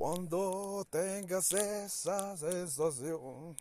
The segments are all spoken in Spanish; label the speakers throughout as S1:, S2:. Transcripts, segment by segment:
S1: Cuando tengas esa sensación.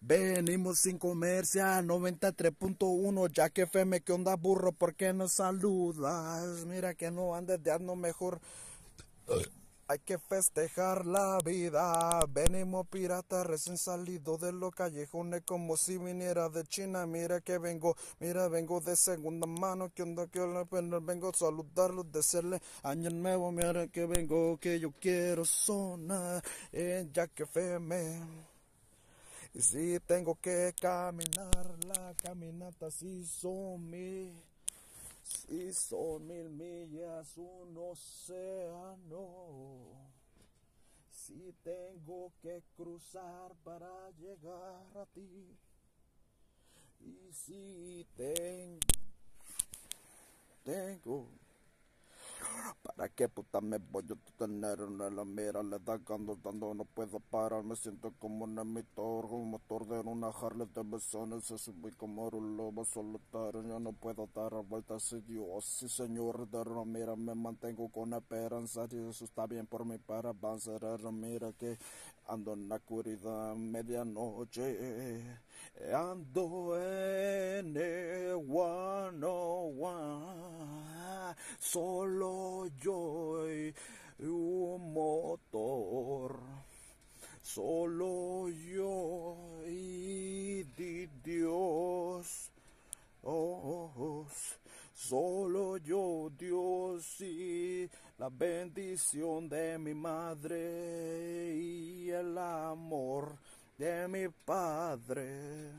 S1: Venimos sin comercia, 93.1 ya que FM, que onda burro? ¿Por qué no saludas? Mira que no andes de mejor. Hay que festejar la vida. Venimos piratas recién salido de los callejones como si viniera de China. Mira que vengo, mira vengo de segunda mano. Que onda que la pues Vengo a saludarlos, decirle año nuevo. Mira que vengo, que yo quiero sonar en Jack FM. Y si tengo que caminar, la caminata si son mi. Si son mil millas, un océano. Si tengo que cruzar para llegar a ti. Y si tengo, tengo ¿Para qué puta me voy a tener en la mira? Le da cuando dando, no puedo parar. Me siento como un emitor, un motor de una Harley de besones. Se subí como un lobo solitario. Ya no puedo dar vuelta, vueltas, Dios, sí, señor de Ramira. Me mantengo con esperanza y eso está bien por mí para avanzar. mira que ando en la oscuridad, medianoche. Ando en Solo yo y Dios. Oh, solo yo, Dios, y la bendición de mi madre y el amor de mi padre.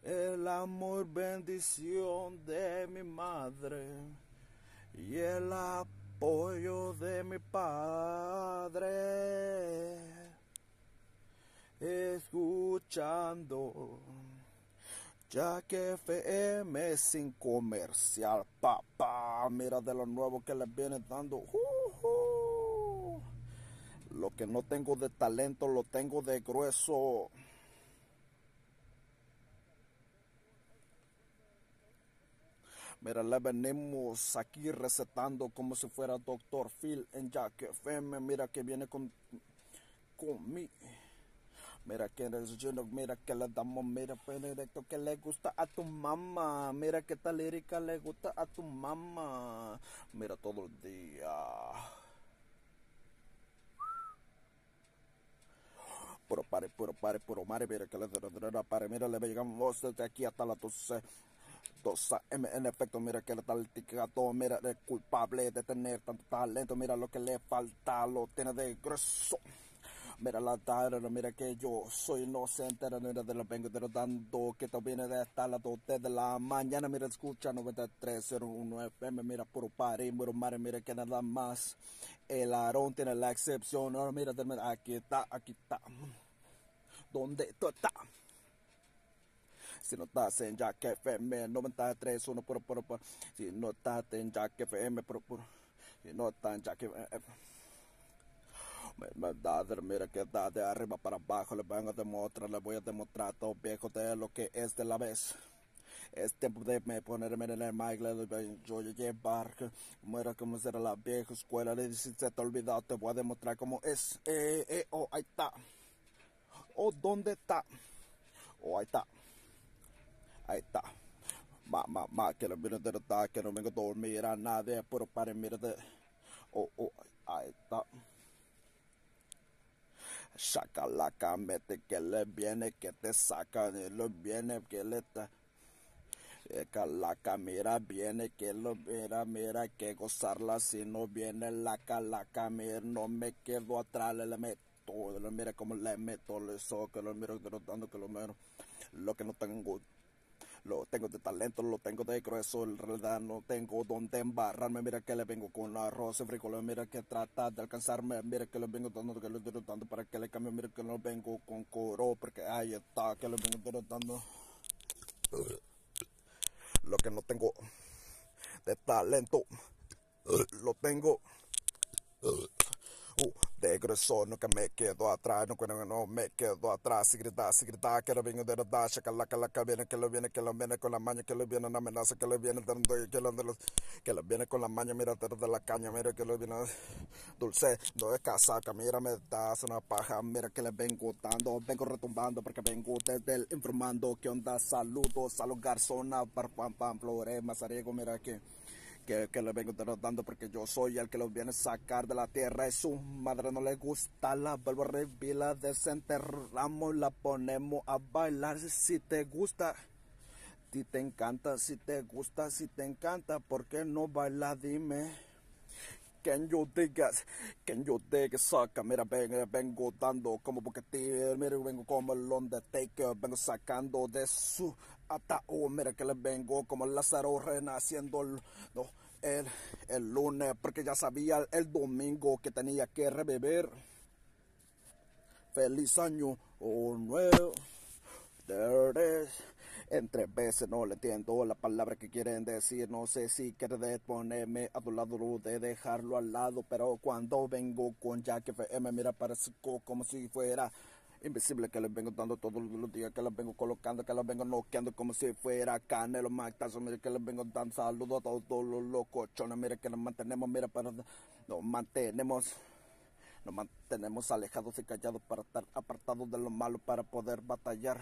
S1: El amor, bendición de mi madre y el apoyo de mi padre escuchando ya que FM sin comercial, papá. Mira de lo nuevo que les viene dando. Uh, uh. Lo que no tengo de talento lo tengo de grueso. Mira, le venimos aquí recetando como si fuera Doctor Phil en Jack FM. Mira que viene con, con mi. Mira que eres Juno, mira que le damos, mira pues, directo que le gusta a tu mamá. Mira que tal lírica le gusta a tu mamá. Mira todo el día. Puro pare, puro pare, puro mare, mira que le pare, mira le llegamos desde aquí hasta la 12. 2 en efecto, mira que tal ticado, mira es culpable de tener tanto talento, mira lo que le falta, lo tiene de grueso. Mira la tarde, mira que yo soy inocente, era de los vengo dando, que te viene de estar las 2 de la mañana, mira escucha 9301 FM, mira puro pari, muro mar, mira que nada más, el Aarón tiene la excepción, ahora mira, aquí está, aquí está, ¿dónde tú estás? Si no estás en Jack FM 93.1 puro puro puro Si no estás en Jack FM por puro Si no estás en Jack FM mira que da de arriba para abajo. Le vengo a demostrar, le voy a demostrar a los viejos de lo que es de la vez. Es tiempo de me ponerme en el mic, le voy yo llevar. Muera como será la vieja escuela. Le dice, se te olvidado, te voy a demostrar cómo es. Eh, eh, eh, oh, ahí está. Oh, ¿dónde está? Oh, ahí está. Ahí está. Ma, ma, ma, que no vino de que no vengo a dormir a nadie, pero para mira de. Oh, oh, ahí está. Saca la que le viene, que te saca, y lo viene, que le está. la mira, viene, que lo mira, mira, que gozarla si no viene la calaca, mira, no me quedo atrás, le meto, lo mira como le meto, le so, que lo miro, que que lo miro, lo que no tengo. Lo tengo de talento, lo tengo de grueso, en realidad no tengo donde embarrarme. Mira que le vengo con arroz y frijoles, mira que trata de alcanzarme. Mira que le vengo dando, que le estoy dando para que le cambie. Mira que no vengo con coro, porque ahí está, que le vengo dando. Lo que no tengo de talento, lo tengo. Uh, grueso, nunca me quedo atrás, nunca no, no me quedo atrás. Si gritar, si gritar, que lo vengo de verdad, que la que viene, que lo viene, que lo viene con la maña, que lo viene una amenaza, que lo viene dando, que lo de que lo viene con la maña, mira, de la caña, mira, que lo viene dulce, no es casaca, mira, me das una paja, mira, que le vengo dando, vengo retumbando, porque vengo desde el informando, que onda? Saludos a los garzonas, par, pam, pam, flores, mazariego, mira que que, que vengo derrotando porque yo soy el que los viene a sacar de la tierra y su madre no le gusta, la vuelvo a revivir, la desenterramos, la ponemos a bailar si te gusta. Si te encanta, si te gusta, si te encanta, ¿por qué no baila? Dime. Can yo dig que Can you dig Saca, em. mira, vengo, eh, vengo dando como boquete mira, vengo como el Undertaker, vengo sacando de su ataúd, mira que le vengo como Lázaro renaciendo el, el, lunes, porque ya sabía el domingo que tenía que revivir. Feliz año oh, nuevo. There is. Entre veces no le entiendo la palabra que quieren decir. No sé si quieren ponerme a tu lado o de dejarlo al lado. Pero cuando vengo con Jack FM, mira, parezco como si fuera invisible que les vengo dando todos los días, que los vengo colocando, que los vengo noqueando como si fuera Canelo Mactazo, Mira, que les vengo dando saludos a todos los locochones, Mira, que nos mantenemos, mira, para, nos mantenemos. Nos mantenemos alejados y callados para estar apartados de lo malo para poder batallar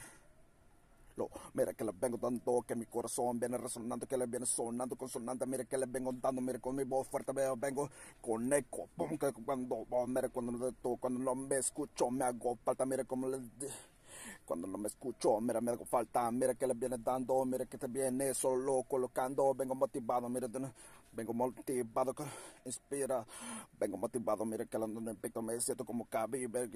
S1: mira que le vengo dando, que mi corazón viene resonando, que le viene sonando consonante. Mira que le vengo dando, mira con mi voz fuerte, veo, vengo con eco. cuando, oh, cuando, cuando no me escucho, me hago falta. Mira como le... cuando no me escucho, mira, me hago falta, mira que le viene dando, mira que te viene solo colocando, vengo motivado, mira, Vengo motivado, inspira. Vengo motivado, mira que ando en el me siento como Kabi, me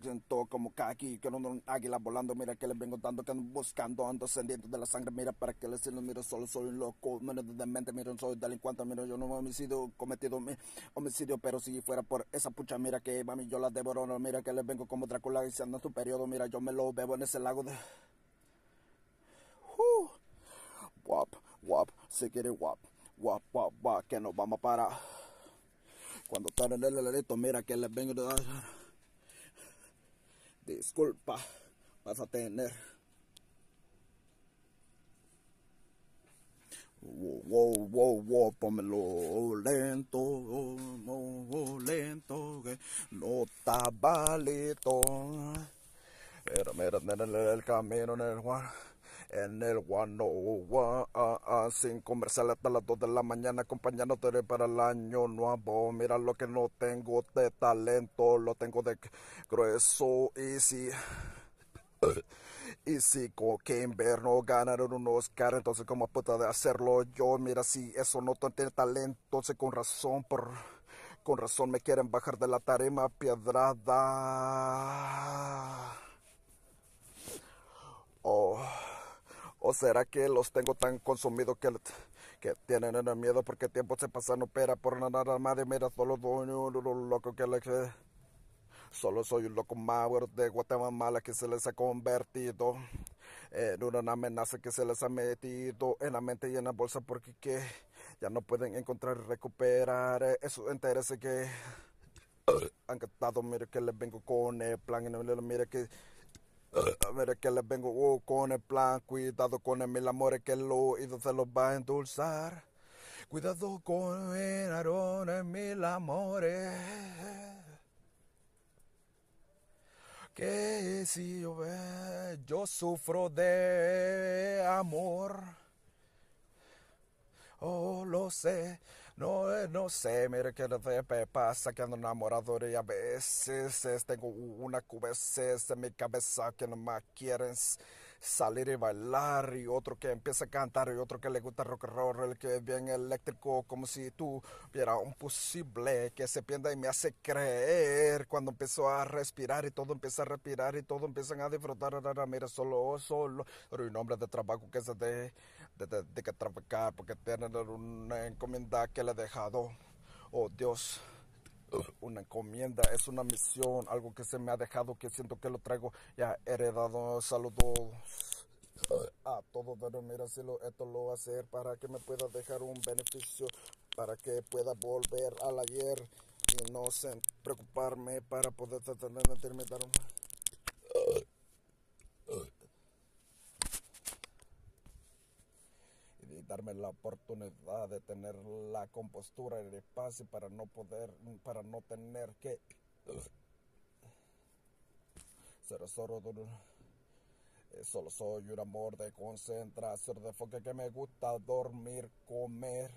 S1: siento como Kaki, que no un águila volando, mira que les vengo dando, que ando buscando, ando ascendiendo de la sangre, mira para que le siento mira solo soy un loco, menos de mente, mira soy delincuente, mira yo no me homicidio, cometido mi homicidio, pero si fuera por esa pucha, mira que mami yo la devoro, mira que les vengo como Drácula y se anda en su periodo, mira yo me lo bebo en ese lago de... Wap, wap, se quiere wap. Guap, guap, que no vamos a parar. Cuando están en el alerito, mira que le vengo de dar. Disculpa, vas a tener. Wow, wow, wow, pómelo lento, lento, que no está malito Mira, mira, mira, el camino en el one, en el one, no, one sin conversar hasta las 2 de la mañana acompañándote para el año nuevo. Mira lo que no tengo de talento, lo tengo de grueso y si... y si como que invierno ganaron un Oscar, entonces como puta de hacerlo yo, mira si eso no tiene talento, entonces con razón por... Con razón me quieren bajar de la tarima piedrada. Oh. ¿O será que los tengo tan consumidos que, tienen miedo porque tiempo se pasa no opera por nada más de mira solo un loco que Solo soy un loco Mauer de Guatemala que se les ha convertido en una amenaza que se les ha metido en la mente y en la bolsa porque ya no pueden encontrar recuperar eh, esos intereses que han gastado. Mira que les vengo con el plan, mire que a ver que les vengo oh, con el plan, cuidado con el mil amores que el oído se los va a endulzar. Cuidado con el arón, el mil amores. Que si yo yo sufro de amor. Oh, lo sé. No, eh, no sé, mire que le pasa que ando enamorado y a veces tengo una veces en mi cabeza que no me quieren salir y bailar y otro que empieza a cantar y otro que le gusta rock and roll, el que es bien eléctrico como si tú viera un posible que se pierda y me hace creer cuando empiezo a respirar y todo empieza a respirar y todo empiezan a disfrutar, mira solo, solo, pero un hombre de trabajo que se de de, que trabajar porque tener una encomienda que le he dejado. Oh Dios, una encomienda, es una misión, algo que se me ha dejado, que siento que lo traigo ya heredado. Saludos a todos, pero mira si esto lo va a hacer para que me pueda dejar un beneficio, para que pueda volver al ayer y no preocuparme para poder tratar un terminar. la oportunidad de tener la compostura y el espacio para no poder, para no tener que ser solo eh, soy un amor de concentración, de enfoque que me gusta dormir, comer.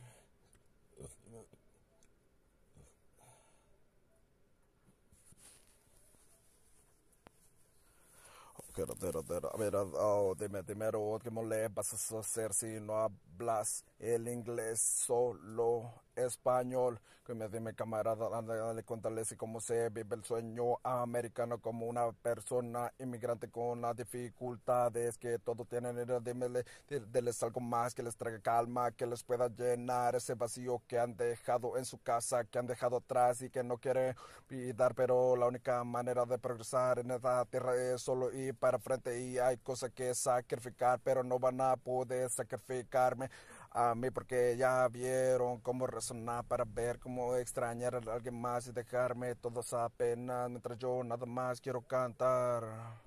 S1: a Oh, dime primero qué vas a hacer si no hablas el inglés solo español. Que me dime camarada, dale, y cómo se vive el sueño americano como una persona inmigrante con las dificultades que todos tienen. Dime, déles algo más que les traiga calma, que les pueda llenar ese vacío que han dejado en su casa, que han dejado atrás y que no quieren olvidar. Pero la única manera de progresar en esta tierra es solo ir para frente y hay cosas que sacrificar, pero no van a poder sacrificarme a mí porque ya vieron cómo resonar para ver cómo extrañar a alguien más y dejarme todos apenas mientras yo nada más quiero cantar.